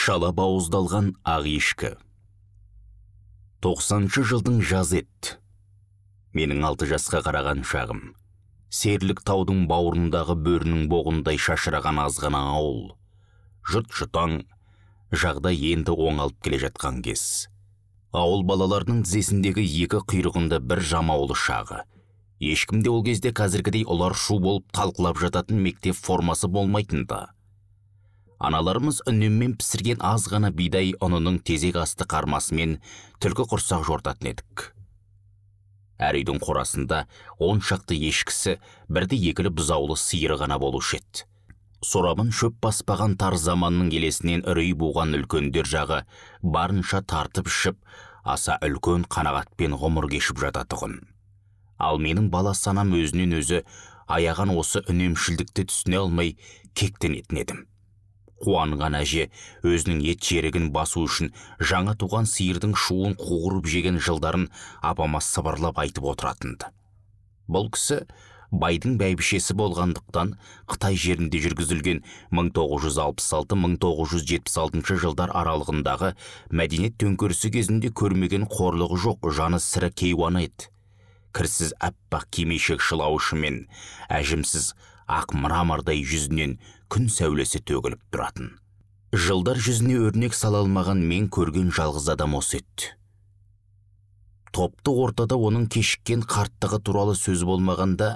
шала бауыздалған ақ ешкі 90 жылдың жаз ет. менің алты жасқа қараған шағым серлік таудың бауырындағы бөрінің боғындай шашыраған азғана ауыл жұт жұтаң жағдай енді алып келе жатқан кез ауыл балалардың тізесіндегі екі құйрығында бір жамаулы шағы ешкімде ол кезде қазіргідей олар шу болып талқылап жататын мектеп формасы болмайтын аналарымыз үнеммен пісірген аз ғана бидай ұнының тезек асты қармасымен түлкі құрсақ жортатын едік әр үйдің қорасында он шақты ешкісі бірді екілі бұзаулы сиыры ғана болушы еді сорабын шөп баспаған тар заманның елесінен үрей буған үлкендер жағы барынша тартып ішіп аса үлкен қанағатпен ғұмыр кешіп жататұғын ал менің бала санам өзінен өзі аяған осы үнемшілдікті түсіне алмай кектенетін едім қуанған әже өзінің ет жерігін басу үшін жаңа туған сиырдың шуын қуырып жеген жылдарын апама сыбырлап айтып отыратынды. бұл кісі байдың бәйбішесі болғандықтан қытай жерінде жүргізілген 1966-1976 жылдар аралығындағы мәдениет төңкерісі кезінде көрмеген қорлығы жоқ жаны сірі кейуана еді кірсіз аппақ кимешек мен әжімсіз ақ мрамордай жүзінен күн сәулесі төгіліп тұратын жылдар жүзіне өрнек сала алмаған мен көрген жалғыз адам осы еді топты ортада оның кешіккен қарттығы туралы сөз болмағанда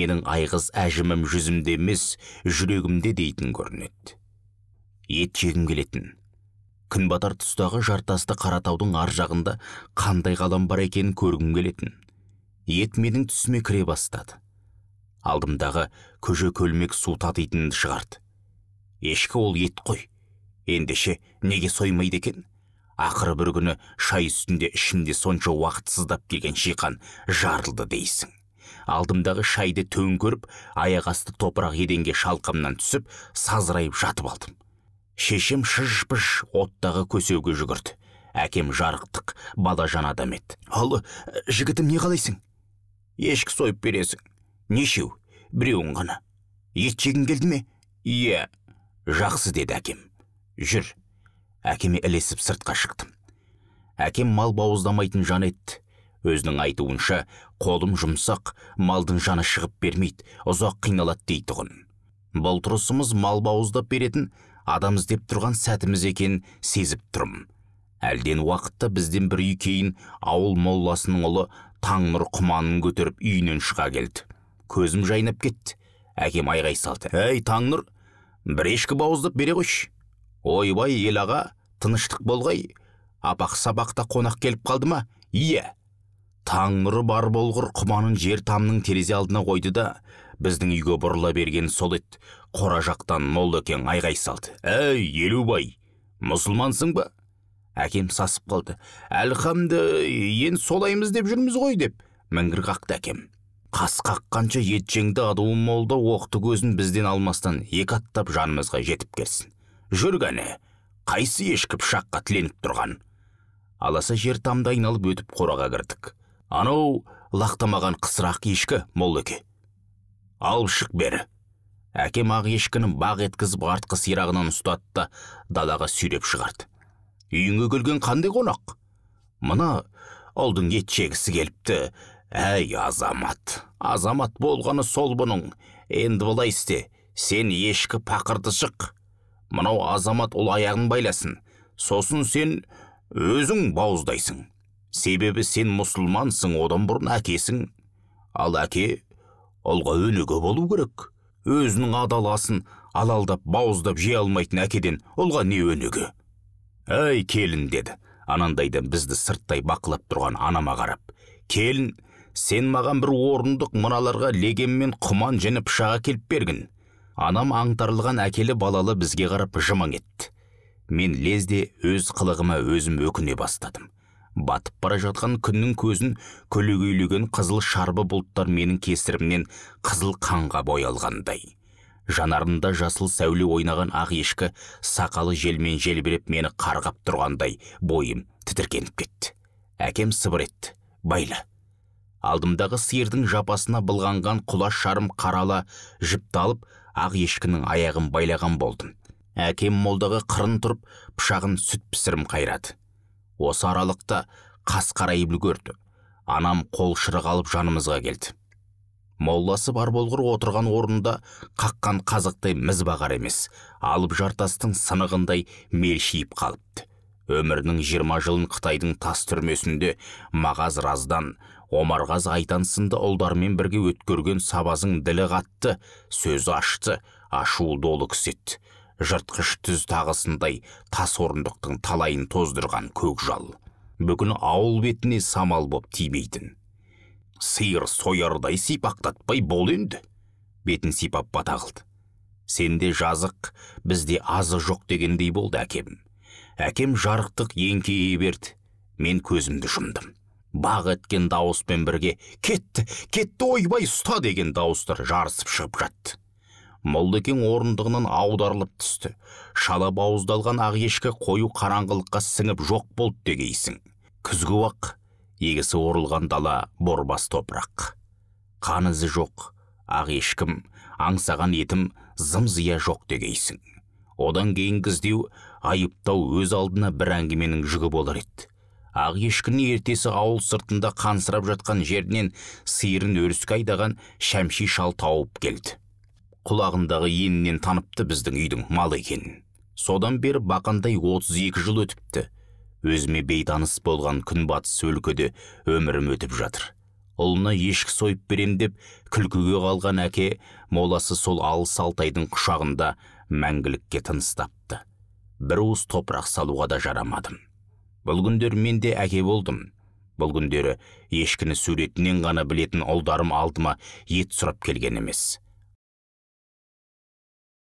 менің айғыз әжімім жүзімде емес жүрегімде дейтін көрінеді ет жегім келетін күнбатар тұстағы жартасты қаратаудың ар жағында қандай қалам бар екенін көргім келетін ет менің түсіме кіре бастады алдымдағы көже көлмек су етінді шығарды ешкі ол ет қой ендеше неге соймайды екен ақыры бір күні шай үстінде ішімде сонша уақытсыздап келген шиқан жарылды дейсің алдымдағы шайды төң көріп аяқ асты топырақ еденге шалқамнан түсіп сазырайып жатып алдым шешем шыж пыж оттағы көсеуге жүгірді әкем жарықтық бала жан адам еді ал жігітім не қалайсың ешкі сойып бересің нешеу біреуін ғана ет жегің келді ме иә жақсы деді әкем жүр әкеме ілесіп сыртқа шықтым әкем мал бауыздамайтын жан еді өзінің айтуынша қолым жұмсақ малдың жаны шығып бермейді ұзақ қиналады дейтұғын бұл тұрысымыз мал бауыздап беретін адамыз деп тұрған сәтіміз екен сезіп тұрым. әлден уақытта бізден бір үй кейін ауыл молласының ұлы таңнұр құманын көтеріп үйінен шыға келді көзім жайнап кетті әкем айғай салды әй таңнұр бір ешкі бауыздап бере қойшы ойбай ел аға тыныштық болғай апақ сабақта қонақ келіп қалды ма иә таңнұры бар болғыр құманын жер тамның терезе алдына қойды да біздің үйге бұрыла берген сол еді қора жақтан молдекең айғай салды әй елубай мұсылмансың ба әкем сасып қалды әлхамды ен солаймыз деп жүрміз ғой деп міңгір қақты әкем қас қаққанша етжеңді адуын молда оқты көзін бізден алмастан екі аттап жанымызға жетіп келсін жүр кәне қайсы ешкі пышаққа тіленіп тұрған аласа жер тамды айналып өтіп қораға кірдік анау лақтамаған қысырақ ешкі молдеке алып шық бері әкем ақ ешкіні бақ еткізіп артқы сирағынан ұстатты далаға сүйреп шығарды үйіңе келген қандай қонақ мына ұлдың ет келіпті әй азамат азамат болғаны сол бұның енді былай істе сен ешкі пақырды жық мынау азамат ол аяғын байласын сосын сен өзің бауыздайсың себебі сен мұсылмансың одан бұрын әкесің ал әке ұлға өнеге болу керек өзінің адаласын алалдап бауыздап жей алмайтын әкеден ұлға не өнеге әй келін деді анандайдан бізді сырттай бақылап тұрған анама қарап келін сен маған бір орындық мыналарға легенмен құман және пышақ келіп бергін анам аңтарылған әкелі балалы бізге қарап жымың етті мен лезде өз қылығыма өзім өкіне бастадым батып бара жатқан күннің көзін көлегейлеген қызыл шарбы бұлттар менің кесірімнен қызыл қанға боялғандай жанарында жасыл сәуле ойнаған ақ ешкі сақалы желмен желбіреп мені қарғап тұрғандай бойым тітіркеніп кетті әкем сыбыр етті байла алдымдағы сиырдың жапасына былғанған құлаш шарым қаралы жіпті алып ақ ешкінің аяғын байлаған болдым әкем молдаға қырын тұрып пышағын сүт пісірім қайрады осы аралықта қас қарайып үлгерді анам қол шырық алып жанымызға келді молласы бар болғыр отырған орнында қаққан қазықтай міз бағар емес алып жартастың сынығындай мелшиіп қалыпты өмірінің жиырма жылын қытайдың тас түрмесінде мағаз раздан Омарғаз айтан сынды ұлдармен бірге өткерген сабазың ділі қатты сөзі ашты ашуы долы кісет жыртқыш түз тағысындай тас орындықтың талайын тоздырған көкжал бүгін ауыл бетіне самал боп тимейтін сиыр соярдай сипақтатпай бол енді бетін сипап бата сенде жазық бізде азы жоқ дегендей болды әкем әкем жарықтық еңкейе берді мен көзімді жұмдым бақ еткен дауыспен бірге кетті кетті ойбай ұста деген дауыстар жарысып шығып жатты молдекең орындығынан аударылып түсті шала бауыздалған ақ ешкі қою қараңғылыққа сіңіп жоқ болды дегейсің күзгі уақ егісі орылған дала борбас топырақ қан ізі жоқ ақ ешкім аңсаған етім зым жоқ дегейсің одан кейінгі іздеу айыптау өз алдына бір әңгіменің жүгі болар еді ақ ешкіні ертесі ауыл сыртында қансырап жатқан жерінен сиырын өріске айдаған шәмши шал тауып келді құлағындағы енінен таныпты біздің үйдің мал екенін содан бері бақандай 32 жыл өтіпті өзіме бейтаныс болған күнбатыс өлкеде өмірім өтіп жатыр ұлына ешкі сойып берем деп күлкіге қалған әке моласы сол алыс алтайдың құшағында мәңгілікке тыныстапты бір уыс топырақ салуға да жарамадым бұл күндер мен де әке болдым бұл күндері ешкіні суретінен ғана білетін ұлдарым алдыма ет сұрап келген емес